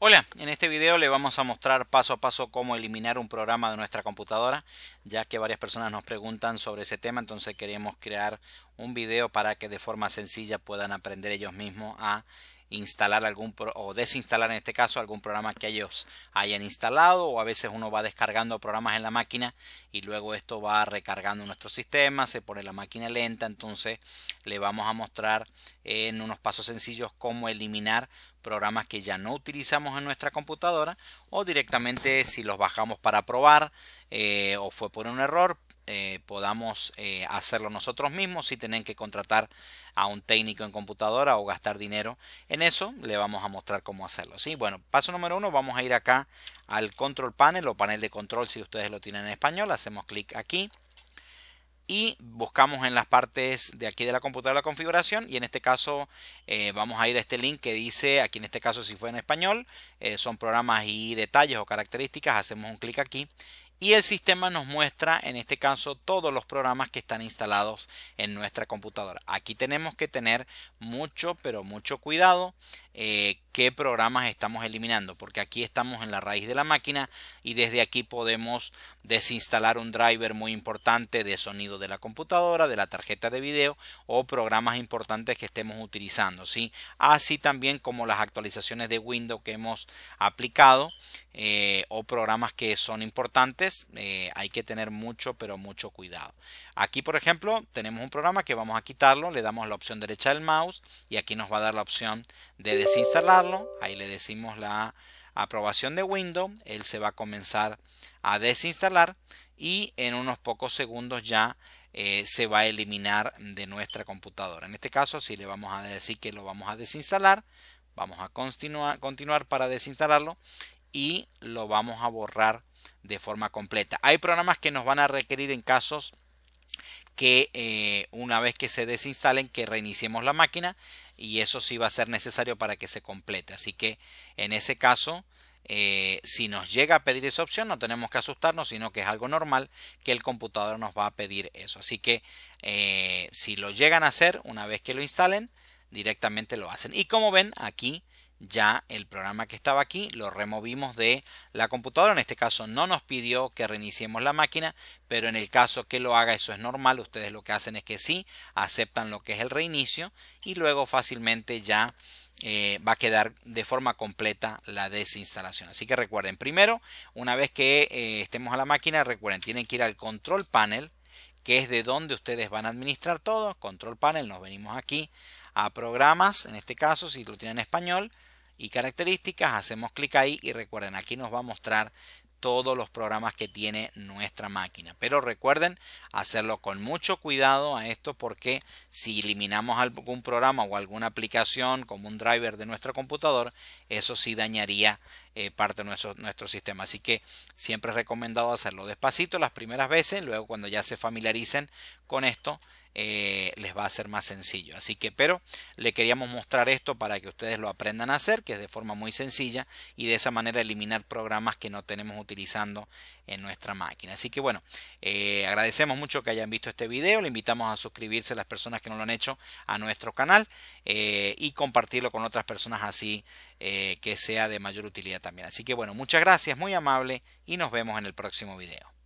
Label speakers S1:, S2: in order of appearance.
S1: Hola, en este video le vamos a mostrar paso a paso cómo eliminar un programa de nuestra computadora, ya que varias personas nos preguntan sobre ese tema, entonces queremos crear un video para que de forma sencilla puedan aprender ellos mismos a instalar algún o desinstalar en este caso algún programa que ellos hayan instalado o a veces uno va descargando programas en la máquina y luego esto va recargando nuestro sistema se pone la máquina lenta entonces le vamos a mostrar en unos pasos sencillos cómo eliminar programas que ya no utilizamos en nuestra computadora o directamente si los bajamos para probar eh, o fue por un error eh, podamos eh, hacerlo nosotros mismos si tienen que contratar a un técnico en computadora o gastar dinero en eso le vamos a mostrar cómo hacerlo ¿sí? bueno paso número uno vamos a ir acá al control panel o panel de control si ustedes lo tienen en español hacemos clic aquí y buscamos en las partes de aquí de la computadora la configuración y en este caso eh, vamos a ir a este link que dice aquí en este caso si fue en español son programas y detalles o características hacemos un clic aquí y el sistema nos muestra en este caso todos los programas que están instalados en nuestra computadora. Aquí tenemos que tener mucho pero mucho cuidado eh, qué programas estamos eliminando porque aquí estamos en la raíz de la máquina y desde aquí podemos desinstalar un driver muy importante de sonido de la computadora de la tarjeta de video o programas importantes que estemos utilizando ¿sí? así también como las actualizaciones de Windows que hemos aplicado eh, o programas que son importantes eh, hay que tener mucho pero mucho cuidado aquí por ejemplo tenemos un programa que vamos a quitarlo le damos la opción derecha del mouse y aquí nos va a dar la opción de desinstalarlo, ahí le decimos la aprobación de Windows, él se va a comenzar a desinstalar y en unos pocos segundos ya eh, se va a eliminar de nuestra computadora. En este caso, si le vamos a decir que lo vamos a desinstalar, vamos a continuar, continuar para desinstalarlo y lo vamos a borrar de forma completa. Hay programas que nos van a requerir en casos que eh, una vez que se desinstalen que reiniciemos la máquina y eso sí va a ser necesario para que se complete. Así que en ese caso, eh, si nos llega a pedir esa opción, no tenemos que asustarnos, sino que es algo normal que el computador nos va a pedir eso. Así que eh, si lo llegan a hacer, una vez que lo instalen, directamente lo hacen. Y como ven, aquí ya el programa que estaba aquí lo removimos de la computadora. En este caso no nos pidió que reiniciemos la máquina, pero en el caso que lo haga eso es normal. Ustedes lo que hacen es que sí, aceptan lo que es el reinicio y luego fácilmente ya eh, va a quedar de forma completa la desinstalación. Así que recuerden, primero, una vez que eh, estemos a la máquina, recuerden, tienen que ir al control panel que es de donde ustedes van a administrar todo. Control panel, nos venimos aquí a programas, en este caso si lo tienen en español, y características, hacemos clic ahí y recuerden, aquí nos va a mostrar todos los programas que tiene nuestra máquina. Pero recuerden hacerlo con mucho cuidado a esto porque si eliminamos algún programa o alguna aplicación como un driver de nuestro computador, eso sí dañaría eh, parte de nuestro, nuestro sistema. Así que siempre es recomendado hacerlo despacito las primeras veces, luego cuando ya se familiaricen con esto, eh, les va a ser más sencillo. Así que, pero le queríamos mostrar esto para que ustedes lo aprendan a hacer, que es de forma muy sencilla y de esa manera eliminar programas que no tenemos utilizando en nuestra máquina. Así que bueno, eh, agradecemos mucho que hayan visto este video. Le invitamos a suscribirse a las personas que no lo han hecho a nuestro canal eh, y compartirlo con otras personas así eh, que sea de mayor utilidad también. Así que bueno, muchas gracias, muy amable y nos vemos en el próximo video.